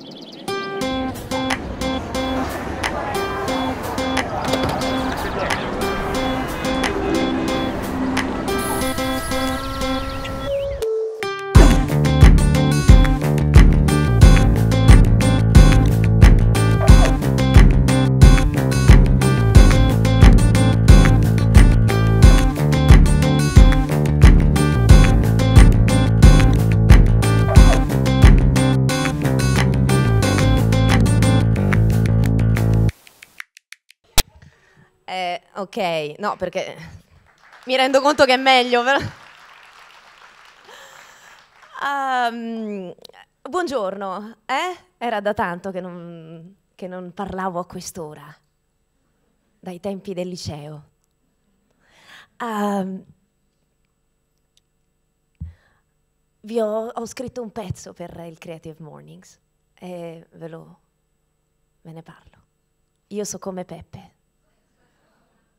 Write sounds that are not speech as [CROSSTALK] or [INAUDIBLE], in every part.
you Ok, no, perché mi rendo conto che è meglio. Però... Um, buongiorno, eh? Era da tanto che non, che non parlavo a quest'ora, dai tempi del liceo. Um, vi ho, ho, scritto un pezzo per il Creative Mornings e ve lo ve ne parlo. Io so come Peppe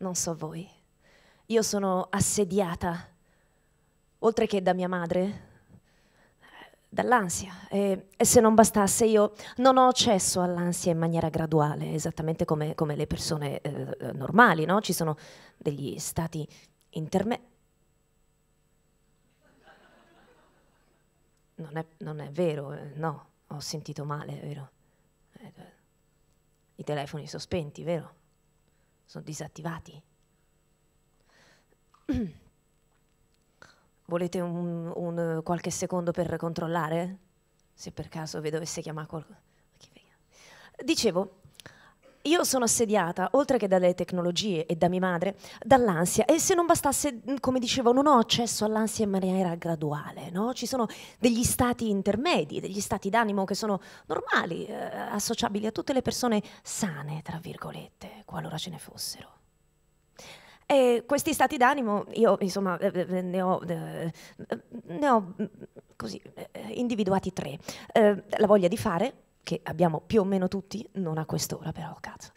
non so voi. Io sono assediata, oltre che da mia madre, eh, dall'ansia. E, e, se non bastasse, io non ho accesso all'ansia in maniera graduale, esattamente come, come le persone eh, normali, no? Ci sono degli stati intermedi. Non, non è, vero, eh, no, ho sentito male, vero. Eh, I telefoni sospenti, vero? sono disattivati. [CLEARS THROAT] Volete un, un, qualche secondo per controllare? Se per caso vi dovesse chiamare qualcuno. Dicevo, io sono assediata, oltre che dalle tecnologie e da mia madre, dall'ansia. E se non bastasse, come dicevo, non ho accesso all'ansia in maniera graduale, no? Ci sono degli stati intermedi, degli stati d'animo che sono normali, eh, associabili a tutte le persone sane, tra virgolette, qualora ce ne fossero. E questi stati d'animo io insomma eh, eh, eh, ne ho, ne ho mm, così, individuati tre. Eh, la voglia di fare, che abbiamo più o meno tutti, non a quest'ora però, cazzo.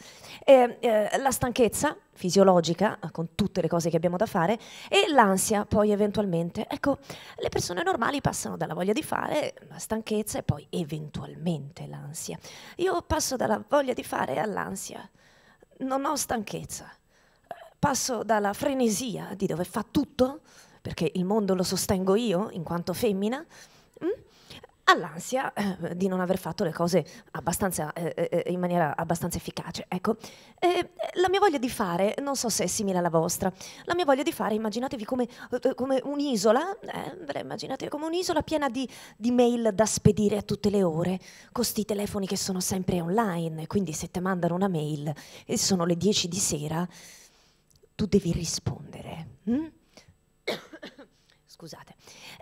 E, ehm, eh, la stanchezza fisiologica, con tutte le cose che abbiamo da fare, e l'ansia poi eventualmente. Ecco, le persone normali passano dalla voglia di fare, la stanchezza e poi eventualmente l'ansia. Io passo dalla voglia di fare all'ansia, non ho stanchezza. Passo dalla frenesia di dove fa tutto, perché il mondo lo sostengo io in quanto femmina, mh? Mm? all'ansia eh, di non aver fatto le cose eh, eh, eh, in maniera abbastanza efficace. Ecco, eh, la mia voglia di fare, non so se è simile alla vostra, la mia voglia di fare, immaginatevi come, eh, come un'isola, immaginatevi come un'isola piena di, di, mail da spedire a tutte le ore, con questi telefoni che sono sempre online, quindi se ti mandano una mail e sono le 10 di sera, tu devi rispondere. Hm? [COUGHS] Scusate.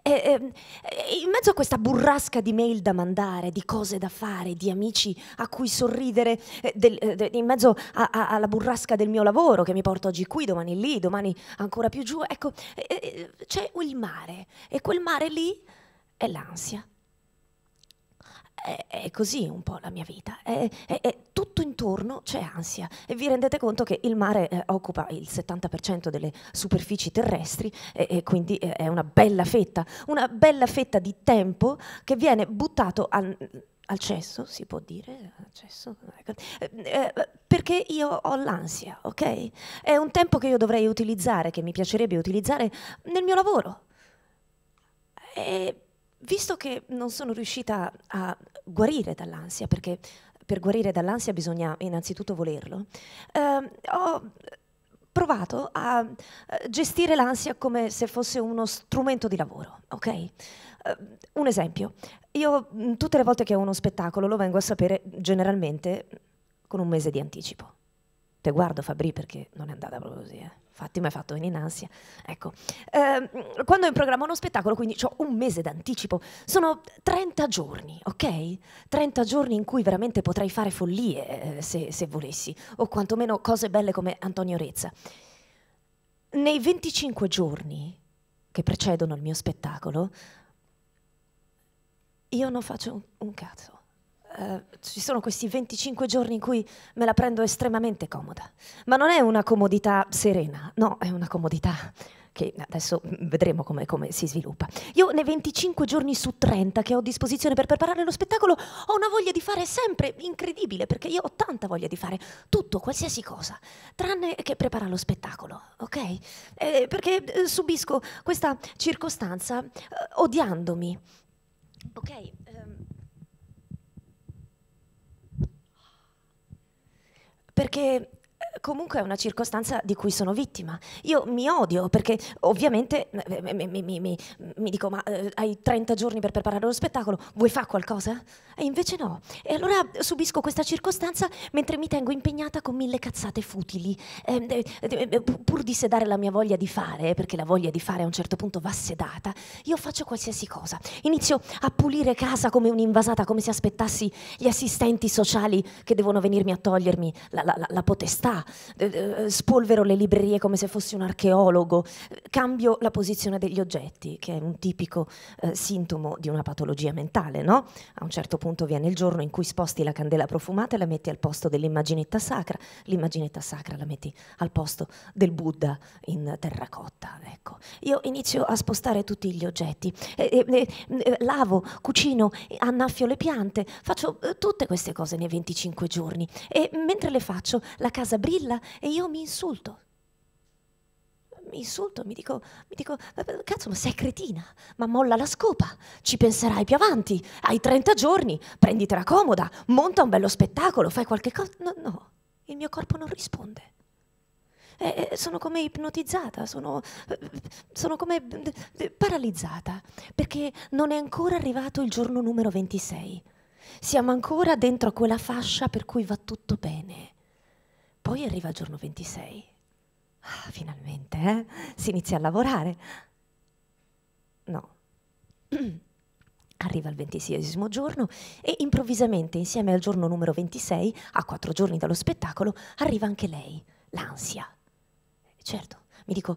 E, ehm, e, in mezzo a questa burrasca di mail da mandare, di cose da fare, di amici a cui sorridere, eh, del, eh, de, in mezzo a, a, alla burrasca del mio lavoro che mi porta oggi qui, domani lì, domani ancora più giù, ecco, c'è il mare e quel mare lì è l'ansia. È, è così un po' la mia vita. È, è, è tutto tutto intorno c'è ansia e vi rendete conto che il mare eh, occupa il 70% delle superfici terrestri e, e quindi eh, è una bella fetta, una bella fetta di tempo che viene buttato al, al cesso, si può dire, cesso, ecco. Eh, eh, perché io ho l'ansia, ok? È un tempo che io dovrei utilizzare, che mi piacerebbe utilizzare nel mio lavoro. E visto che non sono riuscita a guarire dall'ansia, perché per guarire dall'ansia bisogna innanzitutto volerlo, eh, ho provato a eh, gestire l'ansia come se fosse uno strumento di lavoro, ok? Eh, un esempio, io mm, tutte le volte che ho uno spettacolo lo vengo a sapere generalmente con un mese di anticipo. Te guardo Fabri perché non è andata proprio così, eh. infatti mi hai fatto venire in ansia. Ecco, eh, quando è in programma uno spettacolo, quindi ho un mese d'anticipo, sono 30 giorni, ok? 30 giorni in cui veramente potrei fare follie eh, se, se volessi, o quantomeno cose belle come Antonio Rezza. Nei 25 giorni che precedono il mio spettacolo, io non faccio un, un cazzo eh, ci sono questi 25 giorni in cui me la prendo estremamente comoda, ma non è una comodità serena, no, è una comodità che adesso mm, vedremo come, come, si sviluppa. Io nei 25 giorni su 30 che ho a disposizione per preparare lo spettacolo ho una voglia di fare sempre incredibile, perché io ho tanta voglia di fare tutto, qualsiasi cosa, tranne che preparare lo spettacolo, ok? Eh, perché eh, subisco questa circostanza eh, odiandomi, ok? Um, perché comunque è una circostanza di cui sono vittima. Io mi odio perché ovviamente eh, eh, mi, mi, mi, mi dico ma eh, hai 30 giorni per preparare lo spettacolo, vuoi fare qualcosa? E invece no. E allora subisco questa circostanza mentre mi tengo impegnata con mille cazzate futili, ehm, eh, eh, eh pur di sedare la mia voglia di fare, perché la voglia di fare a un certo punto va sedata, io faccio qualsiasi cosa. Inizio a pulire casa come un'invasata, come se aspettassi gli assistenti sociali che devono venirmi a togliermi la, la, la potestà eh, eh, spolvero le librerie come se fossi un archeologo, cambio la posizione degli oggetti, che è un tipico eh, sintomo di una patologia mentale, no? A un certo punto viene il giorno in cui sposti la candela profumata e la metti al posto dell'immaginetta sacra, l'immaginetta sacra la metti al posto del Buddha in terracotta, ecco. Io inizio a spostare tutti gli oggetti, eh, eh lavo, cucino, annaffio le piante, faccio tutte queste cose nei 25 giorni e mentre le faccio la casa brilla dirla e io mi insulto. Mi insulto, mi dico, mi dico, cazzo, ma sei cretina, ma molla la scopa, ci penserai più avanti, hai 30 giorni, prenditela comoda, monta un bello spettacolo, fai qualche cosa. No, no, il mio corpo non risponde. Eh, eh sono come ipnotizzata, sono, sono come eh, paralizzata, perché non è ancora arrivato il giorno numero 26. Siamo ancora dentro quella fascia per cui va tutto bene. Poi arriva il giorno 26. Ah, finalmente, eh? Si inizia a lavorare. No. [CLEARS THROAT] Arriva il ventiseiesimo giorno e improvvisamente, insieme al giorno numero 26, a quattro giorni dallo spettacolo, arriva anche lei, l'ansia. Certo, mi dico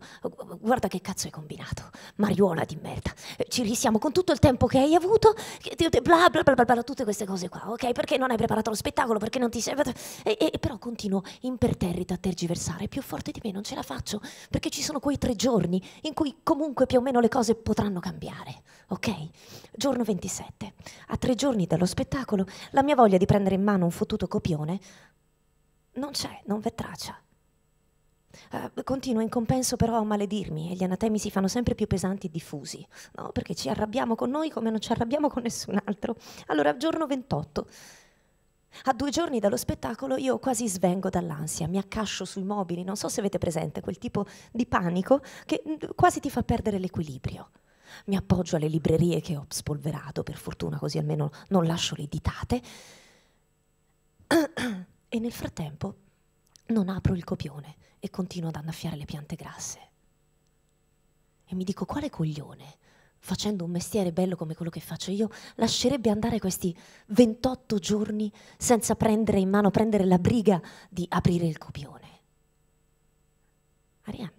guarda che cazzo hai combinato, mariuola di merda, ci risiamo con tutto il tempo che hai avuto, bla bla bla bla, bla tutte queste cose qua, ok? Perché non hai preparato lo spettacolo, perché non ti sei... E, e, però continuo imperterrito a tergiversare, più forte di me non ce la faccio, perché ci sono quei tre giorni in cui comunque più o meno le cose potranno cambiare, ok? Giorno 27, a tre giorni dallo spettacolo, la mia voglia di prendere in mano un fottuto copione non c'è, non v'è traccia. Uh, eh, continua in compenso però a maledirmi e gli anatemi si fanno sempre più pesanti e diffusi, no? perché ci arrabbiamo con noi come non ci arrabbiamo con nessun altro. Allora, giorno 28. A due giorni dallo spettacolo io quasi svengo dall'ansia, mi accascio sui mobili, non so se avete presente quel tipo di panico che mm, quasi ti fa perdere l'equilibrio. Mi appoggio alle librerie che ho spolverato, per fortuna così almeno non lascio le ditate. [CLEARS THROAT] E nel frattempo non apro il copione e continuo ad annaffiare le piante grasse. E mi dico, quale coglione, facendo un mestiere bello come quello che faccio io, lascerebbe andare questi 28 giorni senza prendere in mano, prendere la briga di aprire il copione? Arianna,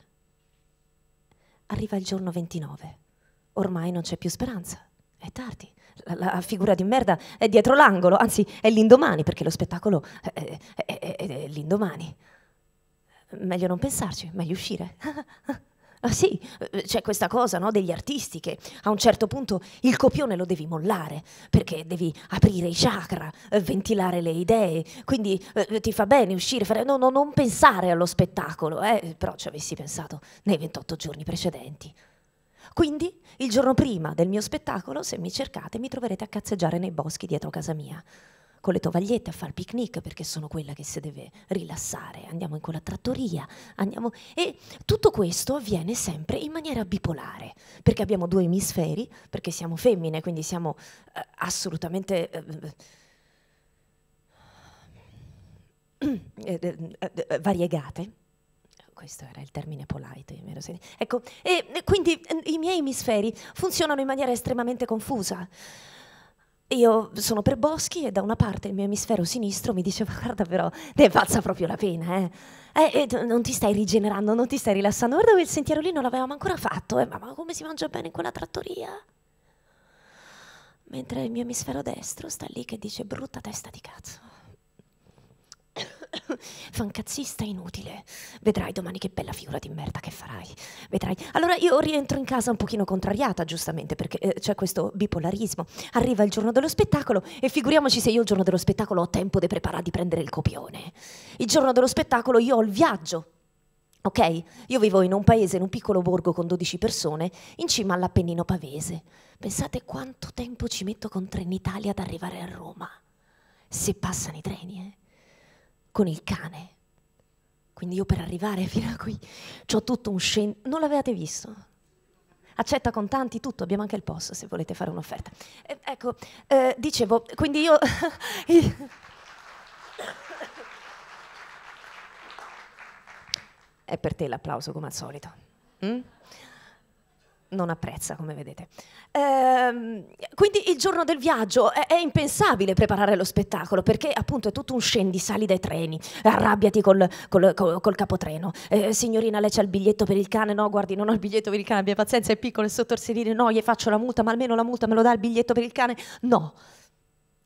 arriva il giorno 29, ormai non c'è più speranza, è tardi. La, la, figura di merda è dietro l'angolo, anzi è l'indomani perché lo spettacolo è, è, è, è l'indomani meglio non pensarci, meglio uscire. [LAUGHS] Ah, sì, c'è questa cosa no, degli artisti che a un certo punto il copione lo devi mollare perché devi aprire i chakra, eh, ventilare le idee, quindi eh, ti fa bene uscire, fare... no, no, non pensare allo spettacolo, eh? però ci avessi pensato nei 28 giorni precedenti. Quindi il giorno prima del mio spettacolo, se mi cercate, mi troverete a cazzeggiare nei boschi dietro casa mia con le tovagliette a fare picnic perché sono quella che si deve rilassare, andiamo in quella trattoria, andiamo... e tutto questo avviene sempre in maniera bipolare, perché abbiamo due emisferi, perché siamo femmine, quindi siamo eh, assolutamente... Eh, eh, eh, eh, eh variegate, questo era il termine polite, Ecco, e, e quindi i miei emisferi funzionano in maniera estremamente confusa. Io sono per Boschi e da una parte il mio emisfero sinistro mi diceva guarda però ne pazza proprio la pena, eh. Eh, non ti stai rigenerando, non ti stai rilassando, guarda quel il sentiero lì non l'avevamo ancora fatto, eh, ma come si mangia bene in quella trattoria? Mentre il mio emisfero destro sta lì che dice brutta testa di cazzo. [COUGHS] Fancazzista inutile. Vedrai domani che bella figura di merda che farai. Vedrai. Allora io rientro in casa un pochino contrariata, giustamente, perché eh, c'è questo bipolarismo. Arriva il giorno dello spettacolo e figuriamoci se io il giorno dello spettacolo ho tempo di preparare, di prendere il copione. Il giorno dello spettacolo io ho il viaggio Ok? Io vivo in un paese, in un piccolo borgo con 12 persone, in cima all'Appennino Pavese. Pensate quanto tempo ci metto con Trenitalia ad arrivare a Roma. Se passano i treni, eh? con il cane. Quindi io per arrivare fino a qui ho tutto un scen... Non l'avevate visto? Accetta contanti, tutto, abbiamo anche il posto se volete fare un'offerta. Eh, ecco, eh, dicevo, quindi io... [LAUGHS] È per te l'applauso come al solito. Mm? non apprezza, come vedete. Ehm, quindi il giorno del viaggio è, è, impensabile preparare lo spettacolo perché appunto è tutto un scendi, sali dai treni, arrabbiati col, col, col, col capotreno. Eh, signorina, lei c'ha il biglietto per il cane? No, guardi, non ho il biglietto per il cane, abbia pazienza, è piccolo, è sotto il sedile, no, gli faccio la multa, ma almeno la multa me lo dà il biglietto per il cane? No.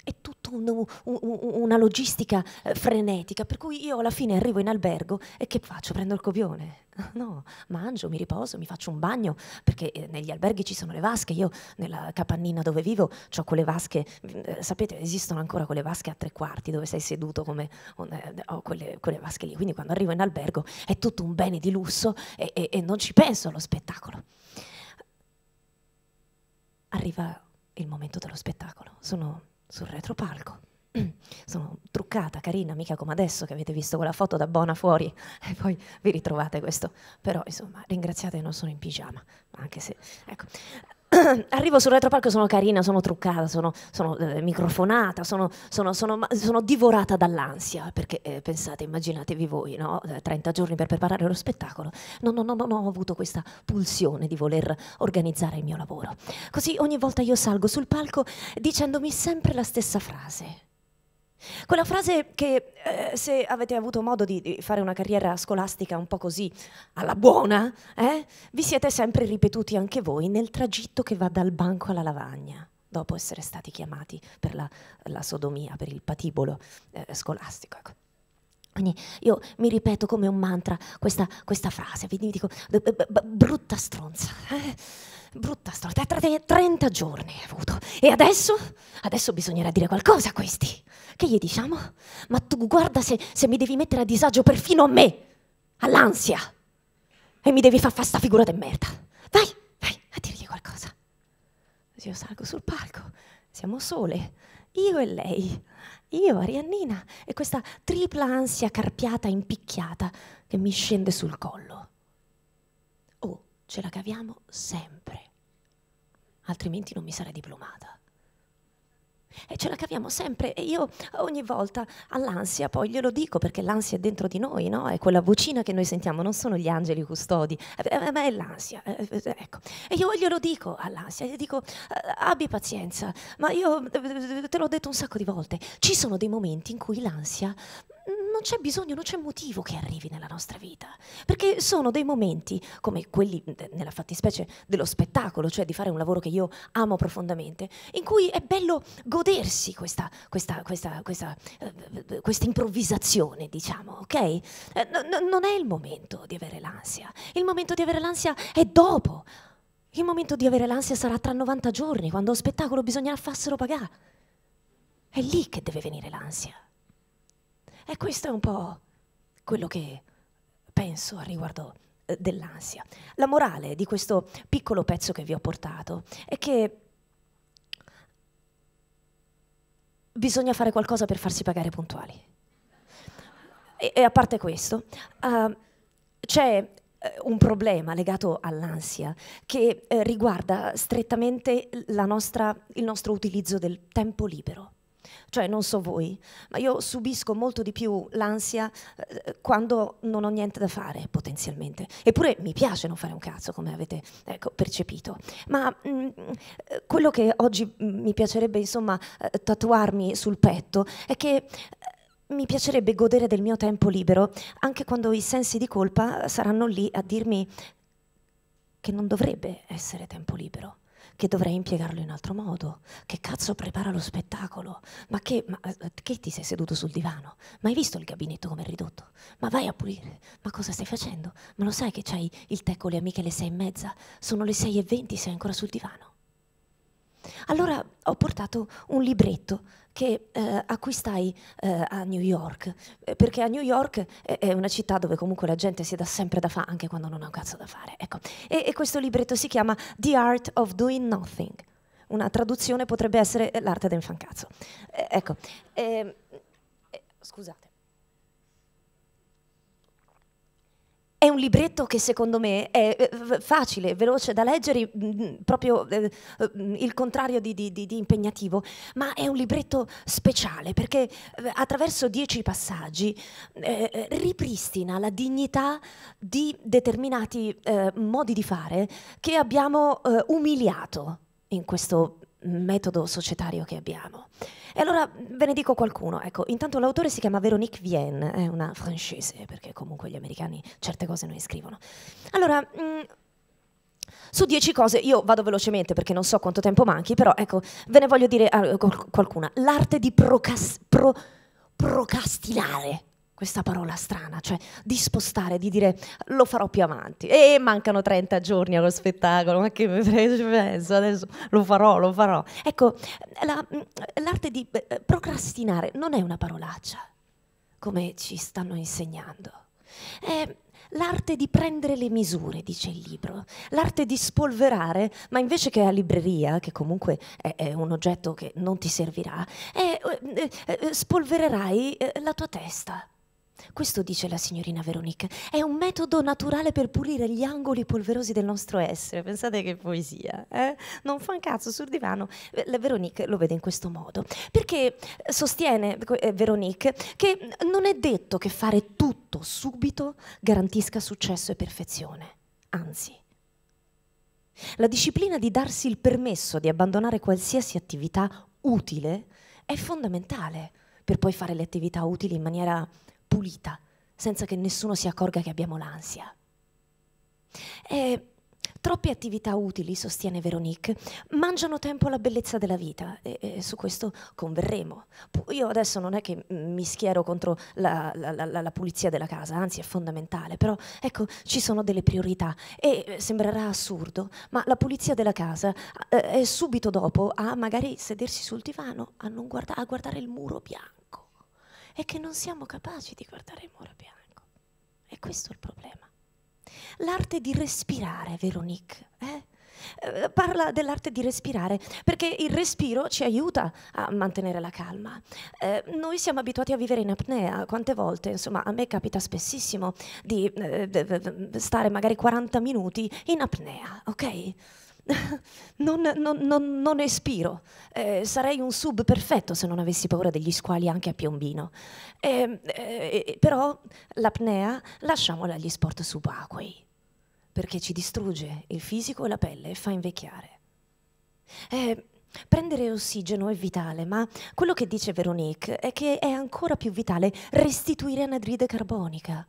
È tutto un, un, una logistica eh, frenetica, per cui io alla fine arrivo in albergo e che faccio? Prendo il copione. [LAUGHS] No, mangio, mi riposo, mi faccio un bagno, perché eh, negli alberghi ci sono le vasche, io nella capannina dove vivo ho quelle vasche, mm, eh, sapete, esistono ancora quelle vasche a tre quarti dove sei seduto come ho quelle, quelle vasche lì, quindi quando arrivo in albergo è tutto un bene di lusso e, e, e non ci penso allo spettacolo. Arriva il momento dello spettacolo, sono sul retropalco. [CLEARS THROAT] Sono truccata, carina, mica come adesso che avete visto quella foto da Bona fuori [LAUGHS] e poi vi ritrovate questo. Però insomma, ringraziate, non sono in pigiama, anche se... Ecco. [COUGHS] arrivo sul retroparco, sono carina, sono truccata, sono, sono eh, microfonata, sono, sono, sono, divorata dall'ansia, perché eh, pensate, immaginatevi voi, no? 30 eh, giorni per preparare lo spettacolo, no, no, no, no, no, ho avuto questa pulsione di voler organizzare il mio lavoro. Così ogni volta io salgo sul palco dicendomi sempre la stessa frase. Quella frase che eh, se avete avuto modo di, di, fare una carriera scolastica un po' così alla buona, eh, vi siete sempre ripetuti anche voi nel tragitto che va dal banco alla lavagna, dopo essere stati chiamati per la, la sodomia, per il patibolo eh, scolastico. Ecco. Quindi io mi ripeto come un mantra questa, questa frase, vi dico brutta stronza. Eh. Brutta storia, 30 giorni hai avuto. E adesso? Adesso bisognerà dire qualcosa a questi. Che gli diciamo? Ma tu guarda se, se mi devi mettere a disagio perfino a me, all'ansia. E mi devi far fare sta figura di merda. Vai, vai, a dirgli qualcosa. Così io salgo sul palco, siamo sole, io e lei, io, Ariannina, e questa tripla ansia carpiata, impicchiata, che mi scende sul collo. Oh, ce la caviamo sempre altrimenti non mi sarei diplomata. E ce la caviamo sempre e io ogni volta all'ansia poi glielo dico perché l'ansia è dentro di noi, no? è quella vocina che noi sentiamo, non sono gli angeli custodi, eh, eh, ma è l'ansia. Eh, ecco. E io glielo dico all'ansia, gli dico abbi pazienza, ma io te l'ho detto un sacco di volte, ci sono dei momenti in cui l'ansia non c'è bisogno, non c'è motivo che arrivi nella nostra vita, perché sono dei momenti come quelli nella fattispecie dello spettacolo, cioè di fare un lavoro che io amo profondamente, in cui è bello godersi questa, questa, questa, questa eh, improvvisazione, diciamo, ok? Eh, non è il momento di avere l'ansia, il momento di avere l'ansia è dopo. Il momento di avere l'ansia sarà tra 90 giorni, quando lo spettacolo bisognerà farselo pagare. È lì che deve venire l'ansia. E questo è un po' quello che penso a riguardo eh, dell'ansia. La morale di questo piccolo pezzo che vi ho portato è che bisogna fare qualcosa per farsi pagare puntuali. E, e a parte questo, uh, c'è eh, un problema legato all'ansia che eh, riguarda strettamente nostra, il nostro utilizzo del tempo libero. Cioè, non so voi, ma io subisco molto di più l'ansia eh, eh, quando non ho niente da fare, potenzialmente. Eppure mi piace non fare un cazzo, come avete ecco, percepito. Ma mh, mm, eh, quello che oggi mm, mi piacerebbe, insomma, eh, tatuarmi sul petto è che eh, mi piacerebbe godere del mio tempo libero, anche quando i sensi di colpa eh, saranno lì a dirmi che non dovrebbe essere tempo libero che dovrei impiegarlo in altro modo. Che cazzo prepara lo spettacolo? Ma che, ma, eh, che ti sei seduto sul divano? Ma hai visto il gabinetto come è ridotto? Ma vai a pulire. Ma cosa stai facendo? Ma lo sai che c'hai il tè con le amiche alle sei e mezza? Sono le sei e venti, sei ancora sul divano. Allora ho portato un libretto che eh, acquistai eh, a New York, eh, perché a New York eh, è una città dove comunque la gente si dà sempre da fare, anche quando non ha un cazzo da fare. Ecco. E, e questo libretto si chiama The Art of Doing Nothing. Una traduzione potrebbe essere eh, l'arte del fancazzo. ecco, ehm, scusate. È un libretto che secondo me è eh, eh, facile, veloce da leggere, mm, mm, proprio eh, mm, il contrario di, di, di, impegnativo, ma è un libretto speciale perché attraverso dieci passaggi ripristina la dignità di determinati modi di fare che abbiamo umiliato in questo metodo societario che abbiamo. E allora ve ne dico qualcuno. Ecco, intanto l'autore si chiama Veronique Vienne, è una francese, perché comunque gli americani certe cose non le scrivono. Allora, mh, su dieci cose, io vado velocemente perché non so quanto tempo manchi, però ecco, ve ne voglio dire ah, qualcuna. L'arte di procas- pro- procrastinare questa parola strana, cioè di spostare, di dire lo farò più avanti. E mancano 30 giorni allo spettacolo, ma che mi penso adesso? Lo farò, lo farò. Ecco, l'arte di eh, procrastinare non è una parolaccia, come ci stanno insegnando. È l'arte di prendere le misure, dice il libro, l'arte di spolverare, ma invece che a libreria, che comunque è, è un oggetto che non ti servirà, è, è, eh, eh, spolvererai la tua testa questo dice la signorina Veronique. È un metodo naturale per pulire gli angoli polverosi del nostro essere. Pensate che poesia, eh? Non fa un cazzo sul divano. Eh, la Veronique lo vede in questo modo. Perché eh, sostiene eh, Veronique che non è detto che fare tutto subito garantisca successo e perfezione. Anzi, la disciplina di darsi il permesso di abbandonare qualsiasi attività utile è fondamentale per poi fare le attività utili in maniera pulita, senza che nessuno si accorga che abbiamo l'ansia. E troppe attività utili, sostiene Veronique, mangiano tempo alla bellezza della vita e, e su questo converremo. Io adesso non è che mi schiero contro la, la, la, la, pulizia della casa, anzi è fondamentale, però ecco ci sono delle priorità e eh, sembrerà assurdo, ma la pulizia della casa è eh, eh, subito dopo a magari sedersi sul divano a, guarda, a guardare il muro bianco è che non siamo capaci di guardare il muro bianco. E questo è il problema. L'arte di respirare, Veronique, eh? eh? parla dell'arte di respirare, perché il respiro ci aiuta a mantenere la calma. Eh, noi siamo abituati a vivere in apnea, quante volte, insomma, a me capita spessissimo di eh, stare magari 40 minuti in apnea, ok? [LAUGHS] non, non, non, non, espiro. Eh, sarei un sub perfetto se non avessi paura degli squali anche a Piombino. Ehm, eh, eh, però l'apnea lasciamola agli sport subacquei, perché ci distrugge il fisico e la pelle e fa invecchiare. Ehm, prendere ossigeno è vitale, ma quello che dice Veronique è che è ancora più vitale restituire anidride carbonica.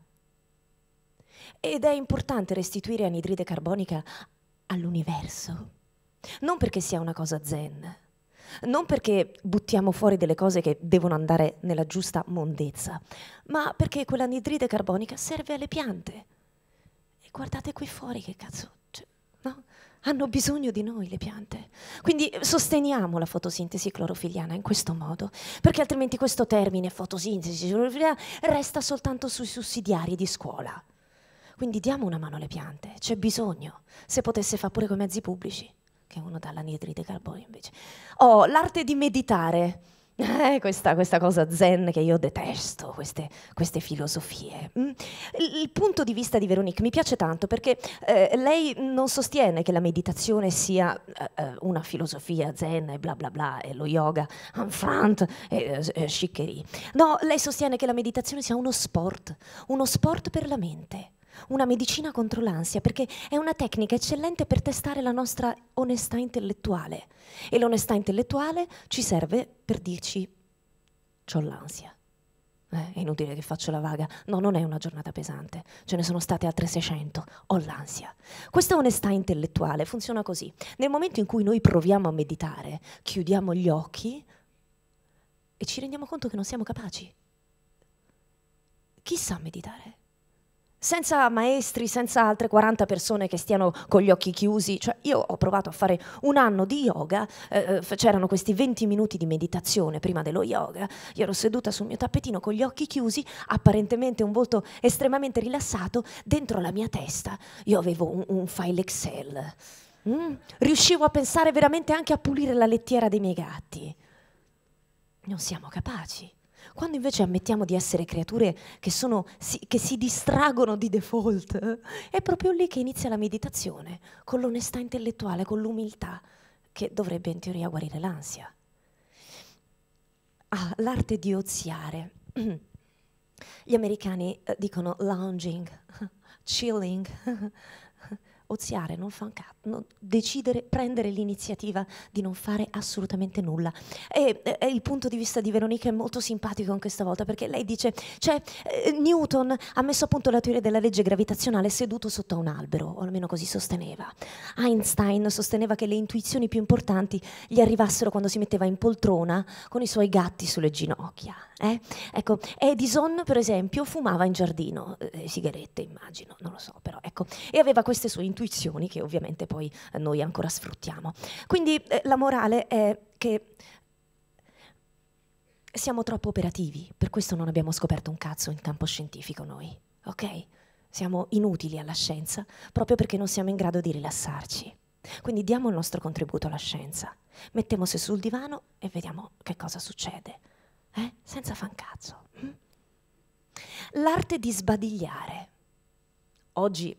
Ed è importante restituire anidride carbonica all'universo. Non perché sia una cosa zen, non perché buttiamo fuori delle cose che devono andare nella giusta mondezza, ma perché quell'anidride carbonica serve alle piante. E guardate qui fuori che cazzo, cioè, no? Hanno bisogno di noi le piante. Quindi sosteniamo la fotosintesi clorofiliana in questo modo, perché altrimenti questo termine fotosintesi clorofiliana resta soltanto sui sussidiari di scuola. Quindi diamo una mano alle piante, c'è bisogno, se potesse fare pure con i mezzi pubblici, che uno dà l'anidride carbonio invece. Oh, l'arte di meditare. Eh, questa, questa, cosa zen che io detesto, queste, queste filosofie. Mm? Il, il, punto di vista di Veronique mi piace tanto perché eh, lei non sostiene che la meditazione sia eh, eh una filosofia zen e bla bla bla e lo yoga, enfant e, e eh, sciccherie. No, lei sostiene che la meditazione sia uno sport, uno sport per la mente una medicina contro l'ansia, perché è una tecnica eccellente per testare la nostra onestà intellettuale. E l'onestà intellettuale ci serve per dirci, ho l'ansia. Eh, è inutile che faccio la vaga, no, non è una giornata pesante, ce ne sono state altre 600, ho l'ansia. Questa onestà intellettuale funziona così. Nel momento in cui noi proviamo a meditare, chiudiamo gli occhi e ci rendiamo conto che non siamo capaci. Chi sa meditare? senza maestri, senza altre 40 persone che stiano con gli occhi chiusi. Cioè, io ho provato a fare un anno di yoga, eh, eh c'erano questi 20 minuti di meditazione prima dello yoga, io ero seduta sul mio tappetino con gli occhi chiusi, apparentemente un volto estremamente rilassato, dentro la mia testa io avevo un, un file Excel. Mm? Riuscivo a pensare veramente anche a pulire la lettiera dei miei gatti. Non siamo capaci. Quando invece ammettiamo di essere creature che, sono, si, che si distraggono di default, è proprio lì che inizia la meditazione, con l'onestà intellettuale, con l'umiltà, che dovrebbe in teoria guarire l'ansia. Ah, l'arte di oziare. [CLEARS THROAT] Gli americani eh, dicono lounging, [LAUGHS] chilling. [LAUGHS] oziare, non fan cazzo, decidere, prendere l'iniziativa di non fare assolutamente nulla. E, e, il punto di vista di Veronica è molto simpatico anche stavolta perché lei dice, cioè eh, Newton ha messo a punto la teoria della legge gravitazionale seduto sotto a un albero, o almeno così sosteneva. Einstein sosteneva che le intuizioni più importanti gli arrivassero quando si metteva in poltrona con i suoi gatti sulle ginocchia. Eh? Ecco, Edison per esempio fumava in giardino, eh, sigarette immagino, non lo so però, ecco, e aveva queste sue intuizioni intuizioni che ovviamente poi eh, noi ancora sfruttiamo. Quindi eh, la morale è che siamo troppo operativi, per questo non abbiamo scoperto un cazzo in campo scientifico noi, ok? Siamo inutili alla scienza proprio perché non siamo in grado di rilassarci. Quindi diamo il nostro contributo alla scienza, mettiamoci sul divano e vediamo che cosa succede, eh? senza fancazzo. Hm? L'arte di sbadigliare. Oggi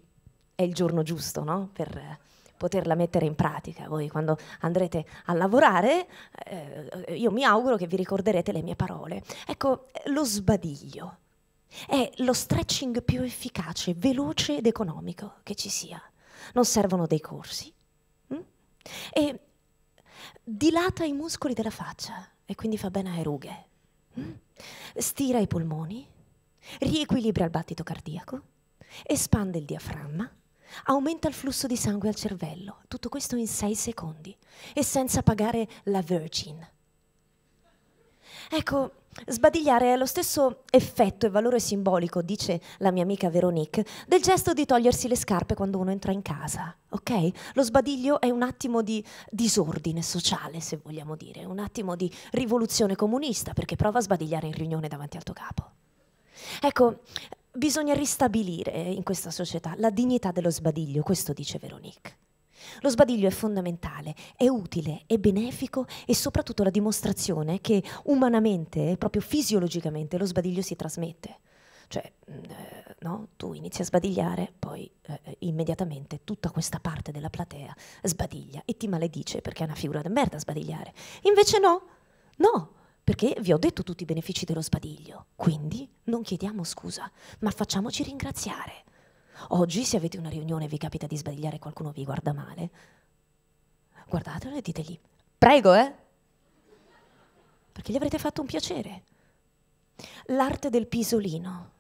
è il giorno giusto no? per eh, poterla mettere in pratica. Voi quando andrete a lavorare, eh, io mi auguro che vi ricorderete le mie parole. Ecco, lo sbadiglio è lo stretching più efficace, veloce ed economico che ci sia. Non servono dei corsi. Hm? E dilata i muscoli della faccia e quindi fa bene alle rughe. Hm? Stira i polmoni, riequilibra il battito cardiaco, espande il diaframma aumenta il flusso di sangue al cervello, tutto questo in sei secondi e senza pagare la Virgin. Ecco, sbadigliare è lo stesso effetto e valore simbolico, dice la mia amica Veronique, del gesto di togliersi le scarpe quando uno entra in casa, ok? Lo sbadiglio è un attimo di disordine sociale, se vogliamo dire, un attimo di rivoluzione comunista, perché prova a sbadigliare in riunione davanti al tuo capo. Ecco, Bisogna ristabilire in questa società la dignità dello sbadiglio, questo dice Veronique. Lo sbadiglio è fondamentale, è utile, è benefico e soprattutto la dimostrazione che umanamente, proprio fisiologicamente, lo sbadiglio si trasmette. Cioè, eh, no? tu inizi a sbadigliare, poi eh, immediatamente tutta questa parte della platea sbadiglia e ti maledice perché è una figura di merda sbadigliare. Invece no, no, perché vi ho detto tutti i benefici dello sbadiglio. Quindi non chiediamo scusa, ma facciamoci ringraziare. Oggi se avete una riunione e vi capita di sbadigliare e qualcuno vi guarda male, guardatelo e ditegli, prego, eh? Perché gli avrete fatto un piacere. L'arte del pisolino.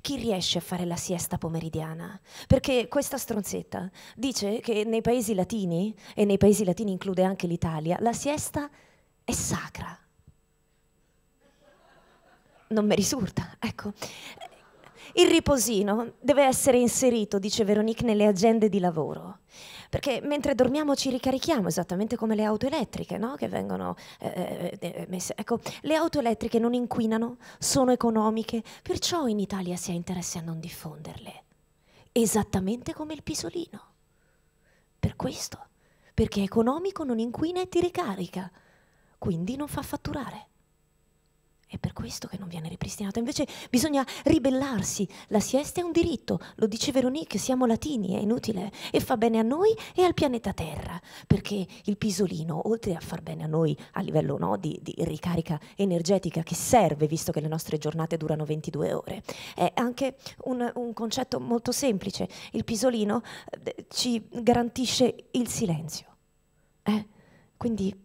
Chi riesce a fare la siesta pomeridiana? Perché questa stronzetta dice che nei paesi latini, e nei paesi latini include anche l'Italia, la siesta è sacra non mi risulta, ecco. Il riposino deve essere inserito, dice Veronique, nelle agende di lavoro. Perché mentre dormiamo ci ricarichiamo, esattamente come le auto elettriche, no? che vengono eh, eh, eh, messe. Ecco, le auto elettriche non inquinano, sono economiche, perciò in Italia si ha interesse a non diffonderle. Esattamente come il pisolino. Per questo, perché è economico, non inquina e ti ricarica, quindi non fa fatturare. È per questo che non viene ripristinato. Invece bisogna ribellarsi. La siesta è un diritto, lo dice Veronique, siamo latini, è inutile. E fa bene a noi e al pianeta Terra, perché il pisolino, oltre a far bene a noi a livello no, di, di, ricarica energetica che serve, visto che le nostre giornate durano 22 ore, è anche un, un concetto molto semplice. Il pisolino eh, ci garantisce il silenzio. Eh? Quindi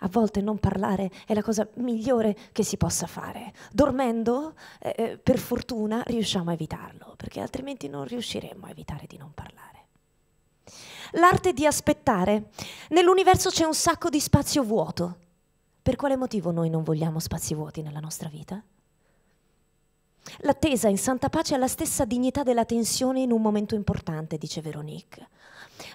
a volte non parlare è la cosa migliore che si possa fare. Dormendo, eh, eh, per fortuna, riusciamo a evitarlo, perché altrimenti non riusciremmo a evitare di non parlare. L'arte di aspettare. Nell'universo c'è un sacco di spazio vuoto. Per quale motivo noi non vogliamo spazi vuoti nella nostra vita? L'attesa in santa pace ha la stessa dignità della tensione in un momento importante, dice Veronique.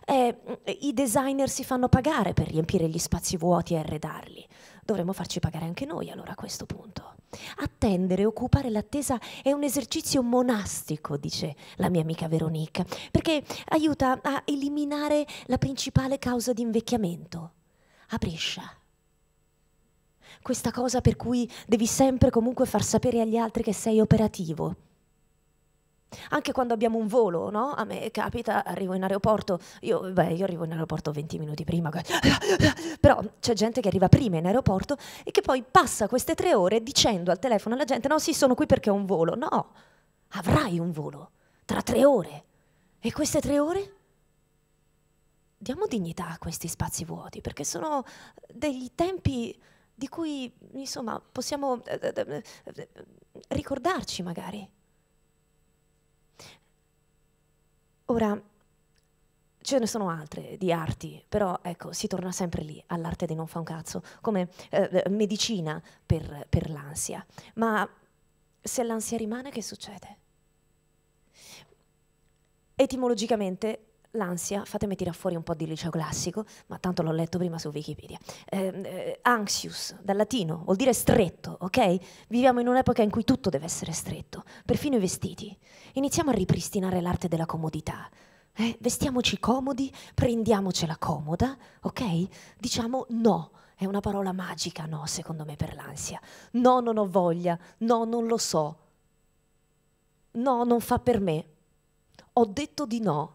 Eh, I designer si fanno pagare per riempire gli spazi vuoti e arredarli. Dovremmo farci pagare anche noi allora a questo punto. Attendere e occupare l'attesa è un esercizio monastico, dice la mia amica Veronica, perché aiuta a eliminare la principale causa di invecchiamento, a Brescia questa cosa per cui devi sempre comunque far sapere agli altri che sei operativo. Anche quando abbiamo un volo, no? A me capita, arrivo in aeroporto, io, beh, io arrivo in aeroporto 20 minuti prima, [LAUGHS] però c'è gente che arriva prima in aeroporto e che poi passa queste tre ore dicendo al telefono alla gente, no sì, sono qui perché ho un volo. No, avrai un volo tra tre ore. E queste tre ore? Diamo dignità a questi spazi vuoti, perché sono dei tempi di cui, insomma, possiamo eh, eh, eh ricordarci magari. Ora, ce ne sono altre di arti, però ecco, si torna sempre lì, all'arte di non fa un cazzo, come eh, eh medicina per, per l'ansia. Ma se l'ansia rimane, che succede? Etimologicamente l'ansia, fatemi tirare fuori un po' di liceo classico, ma tanto l'ho letto prima su Wikipedia. Eh, eh, anxious, dal latino, vuol dire stretto, ok? Viviamo in un'epoca in cui tutto deve essere stretto, perfino i vestiti. Iniziamo a ripristinare l'arte della comodità. Eh, vestiamoci comodi, prendiamocela comoda, ok? Diciamo no. È una parola magica, no, secondo me, per l'ansia. No, non ho voglia. No, non lo so. No, non fa per me. Ho detto di no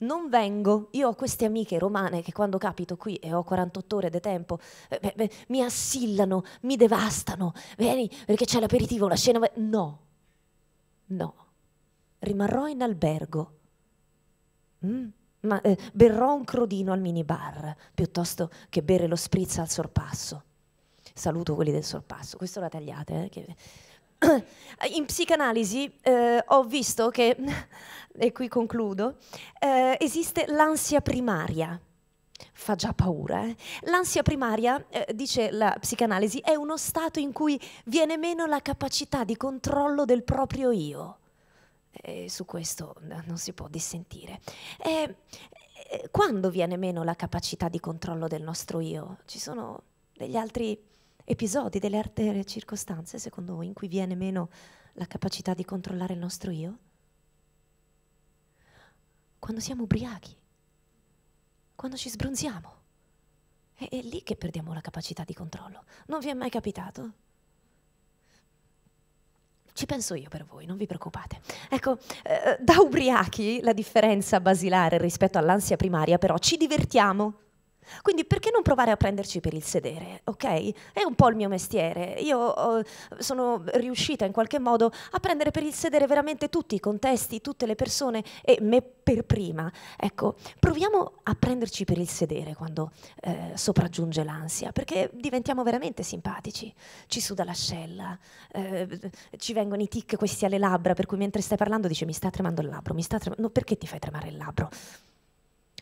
non vengo. Io ho queste amiche romane che quando capito qui e ho 48 ore di tempo, eh, beh, beh, mi assillano, mi devastano. Vieni perché c'è l'aperitivo, la scena. No, no. Rimarrò in albergo. Mm. Ma eh, berrò un crodino al minibar piuttosto che bere lo spritz al sorpasso. Saluto quelli del sorpasso. Questo la tagliate, eh? Che... [CLEARS THROAT] in psicanalisi eh, ho visto che, [LAUGHS] e qui concludo, eh, esiste l'ansia primaria. Fa già paura. Eh? L'ansia primaria, eh, dice la psicanalisi, è uno stato in cui viene meno la capacità di controllo del proprio io. E su questo eh, non si può dissentire. E, eh, quando viene meno la capacità di controllo del nostro io? Ci sono degli altri episodi, delle altre circostanze, secondo voi, in cui viene meno la capacità di controllare il nostro io? Quando siamo ubriachi, quando ci sbronziamo. È, è lì che perdiamo la capacità di controllo. Non vi è mai capitato? Ci penso io per voi, non vi preoccupate. Ecco, eh, eh da ubriachi la differenza basilare rispetto all'ansia primaria, però ci divertiamo quindi perché non provare a prenderci per il sedere, ok? È un po' il mio mestiere. Io eh, sono riuscita in qualche modo a prendere per il sedere veramente tutti i contesti, tutte le persone e me per prima. Ecco, proviamo a prenderci per il sedere quando eh, sopraggiunge l'ansia, perché diventiamo veramente simpatici. Ci suda l'ascella, eh, ci vengono i tic questi alle labbra, per cui mentre stai parlando dice mi sta tremando il labbro, mi sta tremando... No, perché ti fai tremare il labbro?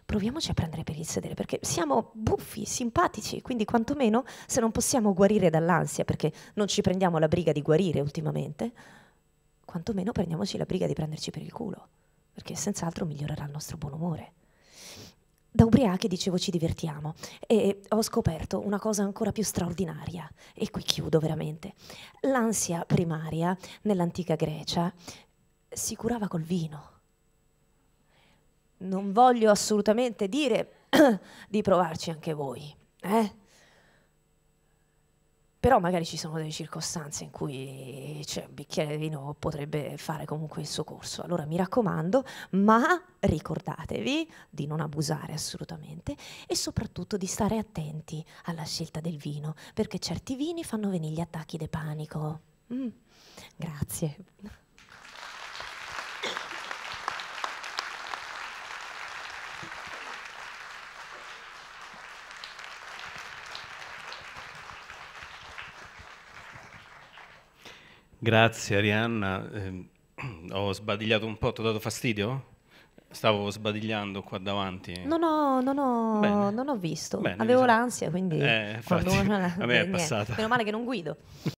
proviamoci a prendere per il sedere, perché siamo buffi, simpatici, quindi quantomeno se non possiamo guarire dall'ansia, perché non ci prendiamo la briga di guarire ultimamente, quantomeno prendiamoci la briga di prenderci per il culo, perché senz'altro migliorerà il nostro buon umore. Da ubriachi, dicevo, ci divertiamo e ho scoperto una cosa ancora più straordinaria, e qui chiudo veramente. L'ansia primaria nell'antica Grecia si curava col vino non voglio assolutamente dire [CLEARS THROAT] di provarci anche voi, eh? però magari ci sono delle circostanze in cui cioè, un bicchiere di vino potrebbe fare comunque il suo corso. Allora mi raccomando, ma ricordatevi di non abusare assolutamente e soprattutto di stare attenti alla scelta del vino, perché certi vini fanno venire gli attacchi di panico. Mm. Grazie. Grazie Arianna, eh, [CLEARS THROAT] ho sbadigliato un po', ti ho dato fastidio? Stavo sbadigliando qua davanti. No, no, no, no non ho visto. Bene, Avevo diciamo. l'ansia, quindi... Eh, [LAUGHS] infatti, quando... [LAUGHS] a me è passata. Meno male che non guido. [LAUGHS]